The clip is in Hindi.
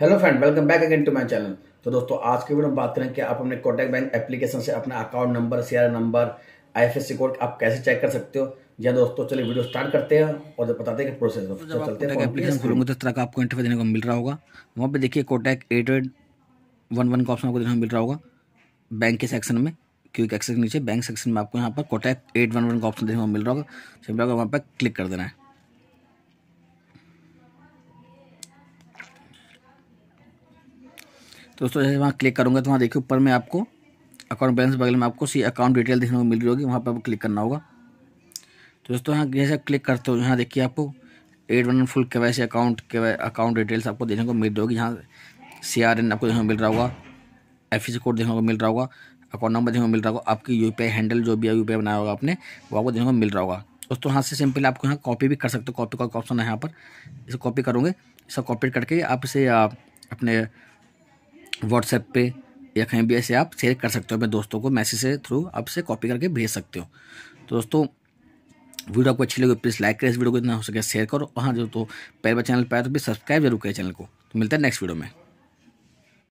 hello friend welcome back again to my channel तो दोस्तों आज के वीडियो में बात करें कि आप अपने कोटक बैंक एप्लीकेशन से अपना account number CR number IFSC code आप कैसे चेक कर सकते हो या दोस्तों चलिए वीडियो स्टार्ट करते हैं और बताते हैं कि प्रोसेस तो जब चलते हैं एप्लीकेशन खोलेंगे तो इस तरह का आपको इंटरव्यू देने को मिल रहा होगा वहाँ पर देखिए Kotak eight eight one one का ऑप्शन आपको देखने को मिल रहा होगा बैंक के सेक्शन में क्योंकि एक्सेस नीचे बैंक सेक्शन में आपको यहाँ पर कोटेक एट वन वन का ऑप्शन देखने को मिल रहा होगा तो वहाँ पर क्लिक कर देना है दोस्तों जैसे वहाँ क्लिक करूँगा तो वहाँ देखिए ऊपर में आपको अकाउंट बैलेंस बगल में आपको सी अकाउंट डिटेल देखने को मिल रही होगी वहाँ पर आपको क्लिक करना होगा तो दोस्तों यहाँ जैसे क्लिक करते हो यहाँ देखिए आपको एट वन फुल के वैसे अकाउंट के अकाउंट डिटेल्स आपको देखने को मिल रही होगी यहाँ सी आर एन आपको देखने को मिल रहा होगा एफ कोड देखने को मिल रहा होगा अकाउंट नंबर देखने को मिल रहा होगा आपकी यू हैंडल जो भी है यू बनाया होगा आपने वो आपको देखने को मिल रहा होगा दोस्तों यहाँ से सिंपल आपको यहाँ कॉपी भी कर सकते हो कॉपी का ऑप्शन है यहाँ पर इसे कॉपी करूँगे इसे कॉपी करके आप इसे अपने व्हाट्सएप पे या कहीं भी ऐसे आप शेयर कर सकते हो अपने दोस्तों को मैसेज के थ्रू आप इसे कॉपी करके भेज सकते हो तो दोस्तों वीडियो आपको अच्छी लगी प्लीज़ लाइक करें इस वीडियो को जितना हो सके शेयर करो और हाँ जो तो पहले बार चैनल आए तो भी सब्सक्राइब जरूर करें चैनल को तो मिलता है नेक्स्ट वीडियो में